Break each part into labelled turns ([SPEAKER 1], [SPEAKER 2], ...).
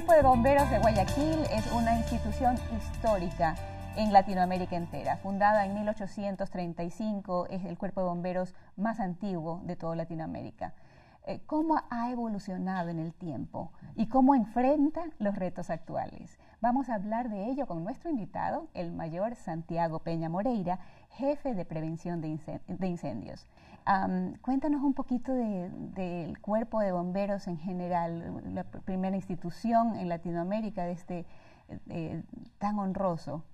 [SPEAKER 1] El Cuerpo de Bomberos de Guayaquil es una institución histórica en Latinoamérica entera. Fundada en 1835, es el cuerpo de bomberos más antiguo de toda Latinoamérica. Eh, ¿Cómo ha evolucionado en el tiempo y cómo enfrenta los retos actuales? Vamos a hablar de ello con nuestro invitado, el mayor Santiago Peña Moreira, jefe de prevención de, incendios cuéntanos un poquito del cuerpo de bomberos en general, la primera institución en Latinoamérica de este eh, tan honroso.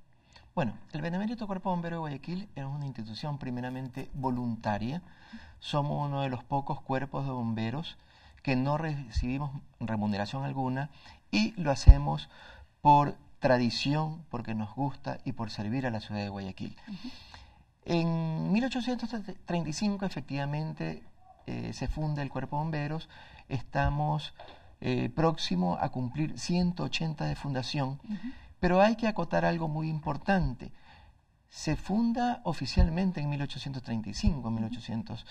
[SPEAKER 2] Bueno, el Benemérito Cuerpo Bombero de Guayaquil es una institución primeramente voluntaria. Somos uno de los pocos cuerpos de bomberos que no recibimos remuneración alguna y lo hacemos por tradición, porque nos gusta y por servir a la ciudad de Guayaquil. En 1835 efectivamente eh, se funda el cuerpo bomberos, estamos eh, próximos a cumplir 180 de fundación, pero hay que acotar algo muy importante. Se funda oficialmente en 1835, 1800,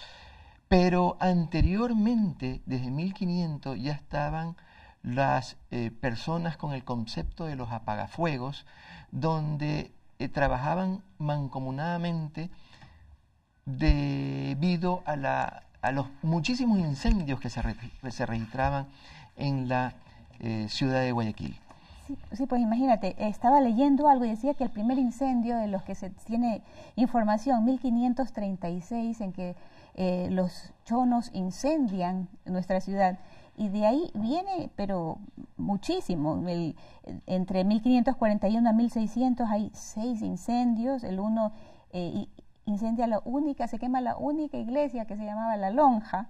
[SPEAKER 2] pero anteriormente, desde 1500, ya estaban las eh, personas con el concepto de los apagafuegos, donde eh, trabajaban mancomunadamente debido a, la, a, los muchísimos incendios que se, registraban en la eh, ciudad de Guayaquil.
[SPEAKER 1] Sí, pues imagínate, estaba leyendo algo y decía que el primer incendio de los que se tiene información, 1536, en que eh, los chonos incendian nuestra ciudad, y de ahí viene, pero muchísimo. entre 1541 a 1600 hay seis incendios, el uno eh, incendia la única, se quema la única iglesia que se llamaba la Lonja,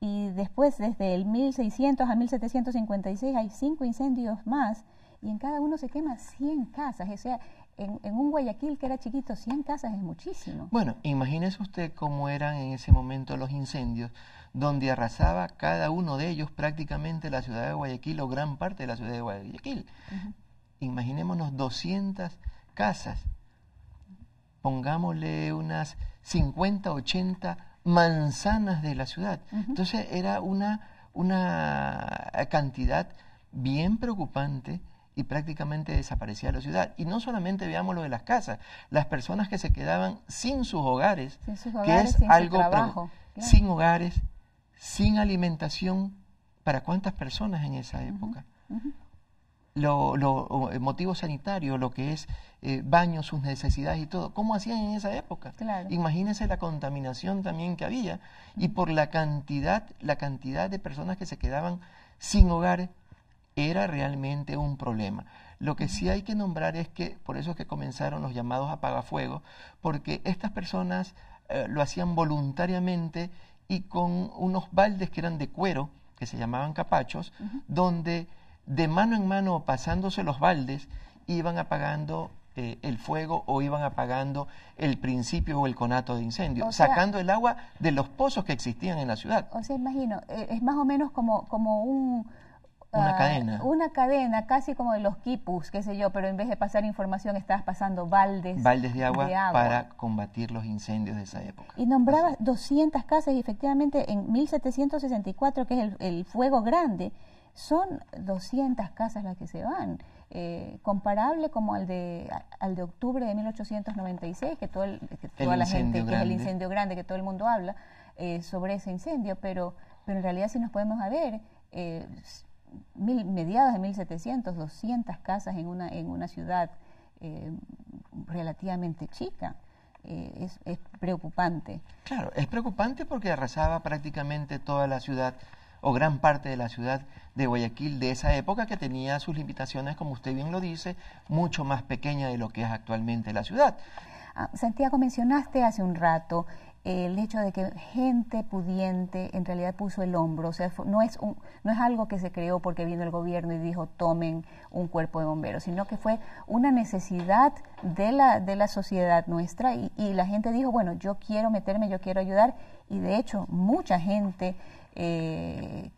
[SPEAKER 1] y después desde el 1600 a 1756 hay cinco incendios más, y en cada uno se quema 100 casas, o sea, en, un Guayaquil que era chiquito, 100 casas es muchísimo.
[SPEAKER 2] Bueno, imagínese usted cómo eran en ese momento los incendios, donde arrasaba cada uno de ellos prácticamente la ciudad de Guayaquil o gran parte de la ciudad de Guayaquil. Imaginémonos 200 casas, pongámosle unas 50, 80 manzanas de la ciudad. Entonces era una, una cantidad bien preocupante y prácticamente desaparecía la ciudad. Y no solamente veamos lo de las casas, las personas que se quedaban sin sus hogares,
[SPEAKER 1] que es algo trabajo, sin
[SPEAKER 2] hogares, sin alimentación, ¿para cuántas personas en esa época? Lo, eh, motivo sanitario, lo que es baño, eh, baños, sus necesidades y todo. ¿Cómo hacían en esa época? Imagínense la contaminación también que había y por la cantidad, la cantidad de personas que se quedaban sin hogares, era realmente un problema. Lo que sí hay que nombrar es que por eso es que comenzaron los llamados apagafuegos, porque estas personas eh, lo hacían voluntariamente y con unos baldes que eran de cuero, que se llamaban capachos, donde de mano en mano, pasándose los baldes, iban apagando eh, el fuego o iban apagando el principio o el conato de incendio, sacando el agua de los pozos que existían en la ciudad.
[SPEAKER 1] O sea, imagino, eh, es más o menos como, como un una ah, cadena. Una cadena, casi como de los quipus, qué sé yo, pero en vez de pasar información estabas pasando baldes. Baldes de agua, para
[SPEAKER 2] combatir los incendios de esa época.
[SPEAKER 1] Y nombrabas 200 casas y efectivamente en 1764, que es el, fuego grande, son 200 casas las que se van. Eh, comparable como al de, al de octubre de 1896, que, todo el, toda la gente, es el incendio grande que todo el mundo habla eh, sobre ese incendio, pero, pero en realidad si nos podemos haber... ver, eh, mil, mediados de 1700, 200 casas en una, en una ciudad eh, relativamente chica. Eh, es, preocupante.
[SPEAKER 2] Claro, es preocupante porque arrasaba prácticamente toda la ciudad o gran parte de la ciudad de Guayaquil de esa época que tenía sus limitaciones, como usted bien lo dice, mucho más pequeña de lo que es actualmente la ciudad.
[SPEAKER 1] Ah, Santiago, mencionaste hace un rato el hecho de que gente pudiente en realidad puso el hombro. O sea, no es, no es algo que se creó porque vino el gobierno y dijo tomen un cuerpo de bomberos, sino que fue una necesidad de la, de la sociedad nuestra y, la gente dijo, bueno, yo quiero meterme, yo quiero ayudar. Y de hecho, mucha gente eh,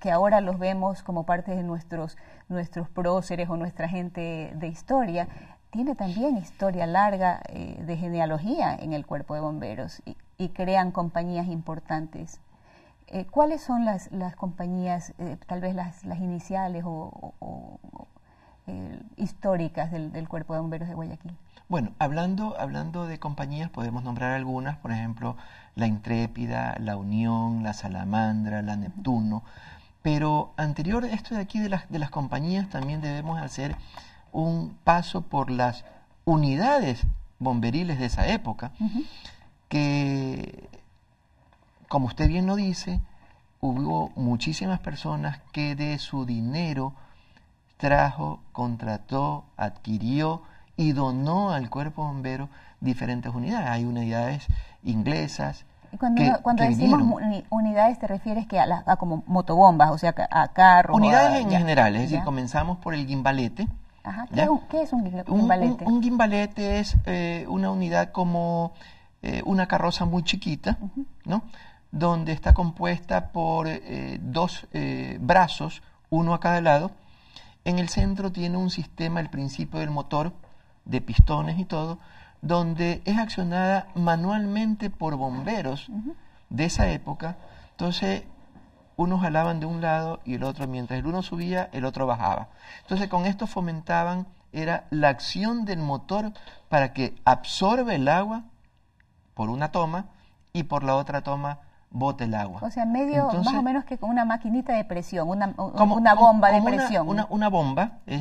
[SPEAKER 1] que, ahora los vemos como parte de nuestros, nuestros próceres o nuestra gente de historia, tiene también historia larga eh, de genealogía en el cuerpo de bomberos y, crean compañías importantes. Eh, ¿Cuáles son las, las compañías, eh, tal vez las, iniciales o, históricas del, cuerpo de bomberos de Guayaquil?
[SPEAKER 2] Bueno, hablando, hablando de compañías, podemos nombrar algunas, por ejemplo, la Intrépida, la Unión, la Salamandra, la Neptuno, pero anterior esto de aquí de las, de las compañías también debemos hacer un paso por las unidades bomberiles de esa época, que, como usted bien lo dice, hubo muchísimas personas que de su dinero trajo, contrató, adquirió y donó al cuerpo bombero diferentes unidades. Hay unidades inglesas.
[SPEAKER 1] cuando, cuando decimos unidades te refieres que a, como motobombas, o sea, a, carros. Unidades en general, es decir,
[SPEAKER 2] comenzamos por el gimbalete,
[SPEAKER 1] ¿Qué, es un gimbalete? Un, es eh,
[SPEAKER 2] una unidad como eh, una carroza muy chiquita, ¿no? Donde está compuesta por eh, dos brazos, uno a cada lado. En el centro tiene un sistema, el principio del motor, de pistones y todo, donde es accionada manualmente por bomberos de esa época. Entonces, unos jalaban de un lado y el otro, mientras el uno subía, el otro bajaba. Entonces con esto fomentaban, era la acción del motor para que absorbe el agua por una toma y por la otra toma bote el agua. O sea, medio, más o menos
[SPEAKER 1] que con una maquinita de presión, una, como, una bomba de presión. Una,
[SPEAKER 2] bomba, es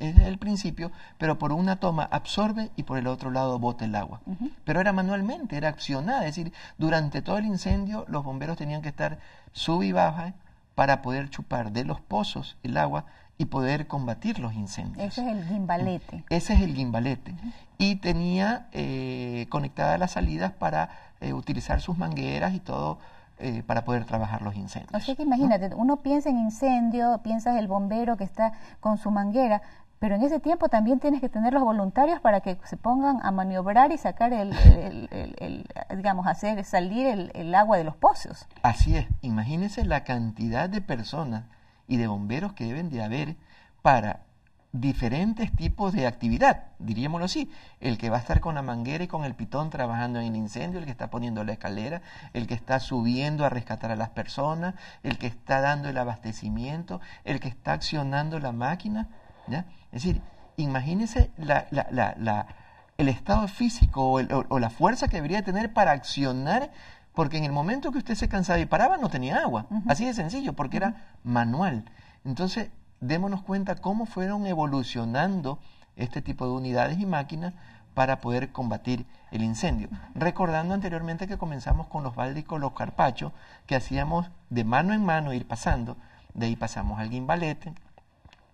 [SPEAKER 2] el, principio, pero por una toma absorbe y por el otro lado bote el agua. Pero era manualmente, era accionada, es decir, durante todo el incendio los bomberos tenían que estar sub y baja para poder chupar de los pozos el agua y poder combatir los incendios.
[SPEAKER 1] Ese es el gimbalete.
[SPEAKER 2] Ese es el gimbalete. Y tenía eh, conectadas las salidas para eh, utilizar sus mangueras y todo eh, para poder trabajar los incendios. Así
[SPEAKER 1] que imagínate, uno piensa en incendio, piensas el bombero que está con su manguera, pero en ese tiempo también tienes que tener los voluntarios para que se pongan a maniobrar y sacar el, digamos, hacer salir el, agua de los pozos.
[SPEAKER 2] Así es, imagínese la cantidad de personas y de bomberos que deben de haber para diferentes tipos de actividad, diríamoslo así, el que va a estar con la manguera y con el pitón trabajando en el incendio, el que está poniendo la escalera, el que está subiendo a rescatar a las personas, el que está dando el abastecimiento, el que está accionando la máquina, Es decir, imagínese el estado físico o, la fuerza que debería tener para accionar, porque en el momento que usted se cansaba y paraba no tenía agua, así de sencillo, porque era manual. Entonces, démonos cuenta cómo fueron evolucionando este tipo de unidades y máquinas para poder combatir el incendio. Recordando anteriormente que comenzamos con los báldicos los carpachos, que hacíamos de mano en mano ir pasando, de ahí pasamos al gimbalete,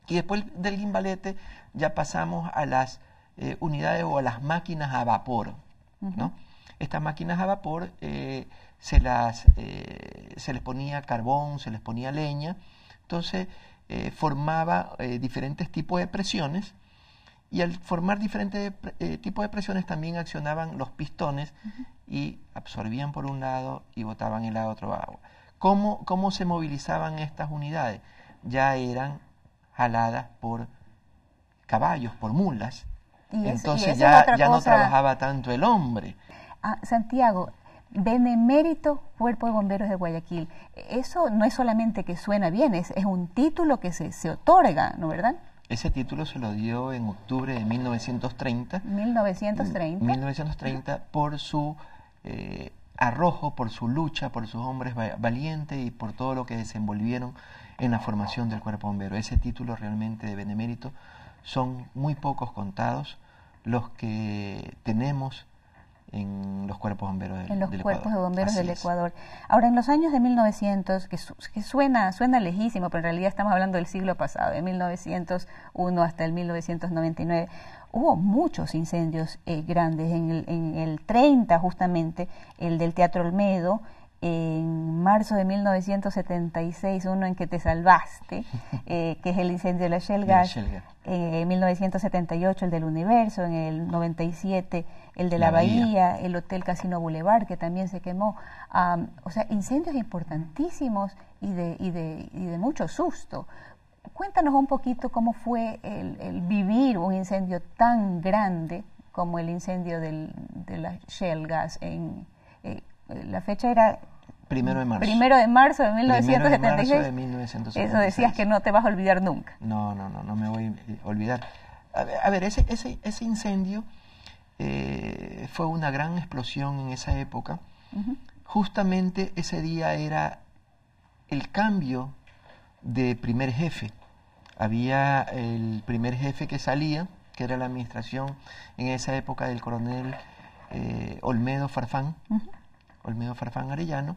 [SPEAKER 2] y después del gimbalete ya pasamos a las eh, unidades o a las máquinas a vapor. ¿no? Estas máquinas a vapor eh, se, las, eh, se les ponía carbón, se les ponía leña, entonces eh, formaba eh, diferentes tipos de presiones y al formar diferentes eh, tipos de presiones también accionaban los pistones y absorbían por un lado y botaban el lado otro agua. ¿Cómo, ¿Cómo se movilizaban estas unidades? Ya eran jaladas por caballos, por mulas.
[SPEAKER 1] Entonces ya, ya no trabajaba
[SPEAKER 2] tanto el hombre.
[SPEAKER 1] Ah, Santiago, Benemérito Cuerpo de Bomberos de Guayaquil. Eso no es solamente que suena bien, es, un título que se, otorga, ¿no verdad?
[SPEAKER 2] Ese título se lo dio en octubre de 1930.
[SPEAKER 1] 1930.
[SPEAKER 2] 1930 por su eh, arrojo, por su lucha, por sus hombres valientes y por todo lo que desenvolvieron en la formación del Cuerpo Bombero. Ese título realmente de benemérito son muy pocos contados los que tenemos en los cuerpos bomberos del, en los cuerpos de
[SPEAKER 1] bomberos del Ecuador. Ahora, en los años de 1900, que, suena, suena lejísimo, pero en realidad estamos hablando del siglo pasado, de 1901 hasta el 1999, hubo muchos incendios eh, grandes. En el, en el 30, justamente, el del Teatro Olmedo, en marzo de 1976, uno en que te salvaste, eh, que es el incendio de la Shell en 1978 el del Universo, en el 97 el de la, bahía, el Hotel Casino Boulevard, que también se quemó. o sea, incendios importantísimos y de, y de, y de mucho susto. Cuéntanos un poquito cómo fue el, vivir un incendio tan grande como el incendio de la Shell Gas. En, eh, la fecha era...
[SPEAKER 2] Primero de marzo. Primero
[SPEAKER 1] de marzo de 1976. Eso decías que no te vas a olvidar nunca.
[SPEAKER 2] No, no, no, no me voy a olvidar. A ver, a ver ese, ese, ese incendio eh, fue una gran explosión en esa época. Justamente ese día era el cambio de primer jefe. Había el primer jefe que salía, que era la administración en esa época del coronel eh, Olmedo Farfán, Olmedo Farfán Arellano,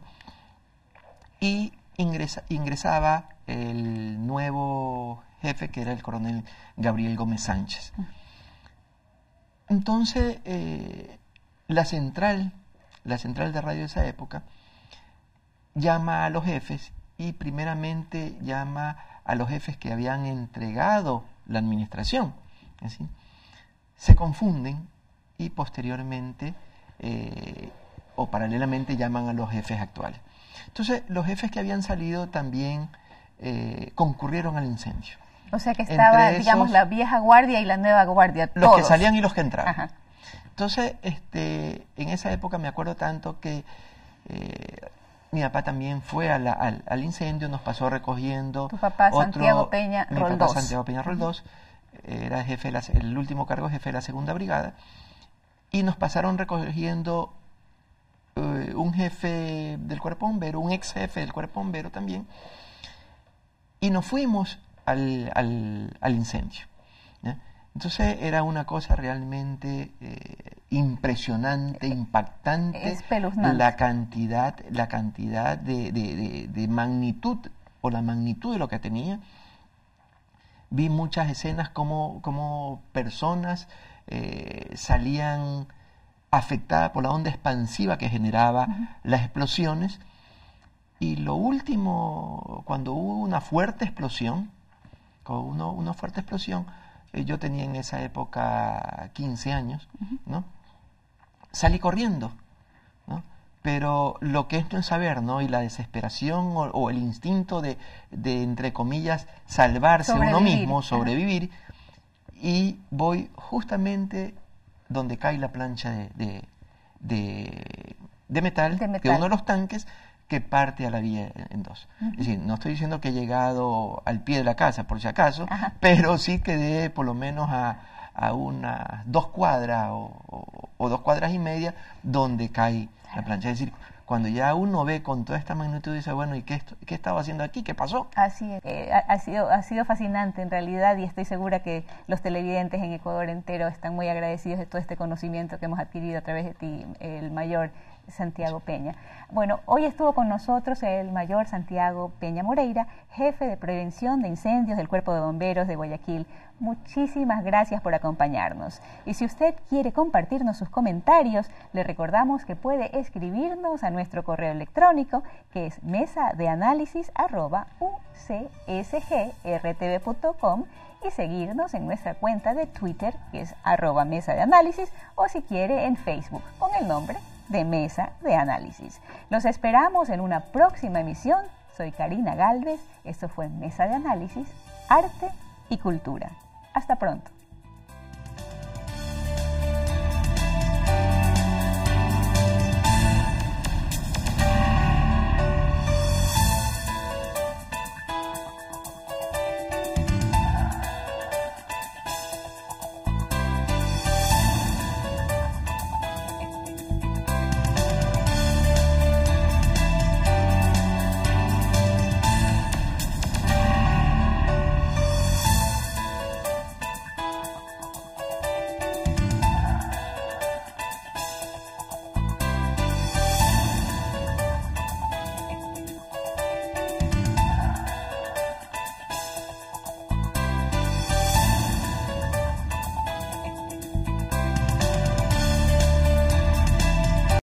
[SPEAKER 2] y ingresaba el nuevo jefe, que era el coronel Gabriel Gómez Sánchez. Entonces, eh, la central, de radio de esa época, llama a los jefes y primeramente llama a los jefes que habían entregado la administración. Se confunden y posteriormente eh, o paralelamente llaman a los jefes actuales. Entonces, los jefes que habían salido también eh, concurrieron al incendio.
[SPEAKER 1] O sea que estaba, digamos, la vieja guardia y la nueva guardia. Los que salían
[SPEAKER 2] y los que entraban. Entonces, este, en esa época me acuerdo tanto que eh, mi papá también fue al, incendio, nos pasó recogiendo. Tu
[SPEAKER 1] papá Santiago Peña mi Santiago
[SPEAKER 2] Peña Roldós era jefe el último cargo jefe de la segunda brigada y nos pasaron recogiendo eh, un jefe del cuerpo bombero, un ex jefe del cuerpo bombero también y nos fuimos al, incendio. Entonces era una cosa realmente eh, impresionante, eh, impactante, la cantidad, la cantidad de, magnitud o la magnitud de lo que tenía. Vi muchas escenas como, como personas eh, salían afectadas por la onda expansiva que generaba las explosiones. Y lo último, cuando hubo una fuerte explosión, una fuerte explosión. Eh, yo tenía en esa época 15 años, ¿no? Salí corriendo, Pero lo que es saber, ¿no? Y la desesperación o, el instinto de, de, entre comillas, salvarse uno mismo, sobrevivir. Y voy justamente donde cae la plancha de, de, de, metal, de uno de los tanques que parte a la vía en dos. Es decir, no estoy diciendo que he llegado al pie de la casa, por si acaso, pero sí quedé por lo menos a, unas dos cuadras o, dos cuadras y media donde cae la plancha. Es decir, cuando ya uno ve con toda esta magnitud y dice, bueno, ¿y qué, estaba haciendo aquí? ¿Qué pasó?
[SPEAKER 1] Así es. Eh, sido, ha sido fascinante en realidad y estoy segura que los televidentes en Ecuador entero están muy agradecidos de todo este conocimiento que hemos adquirido a través de ti, el mayor. Santiago Peña. Bueno, hoy estuvo con nosotros el mayor Santiago Peña Moreira, jefe de prevención de incendios del Cuerpo de Bomberos de Guayaquil. Muchísimas gracias por acompañarnos. Y si usted quiere compartirnos sus comentarios, le recordamos que puede escribirnos a nuestro correo electrónico que es mesa de análisis y seguirnos en nuestra cuenta de Twitter que es arroba mesa de análisis o si quiere en Facebook con el nombre de Mesa de Análisis. Los esperamos en una próxima emisión. Soy Karina Galvez. Esto fue Mesa de Análisis, Arte y Cultura. Hasta pronto.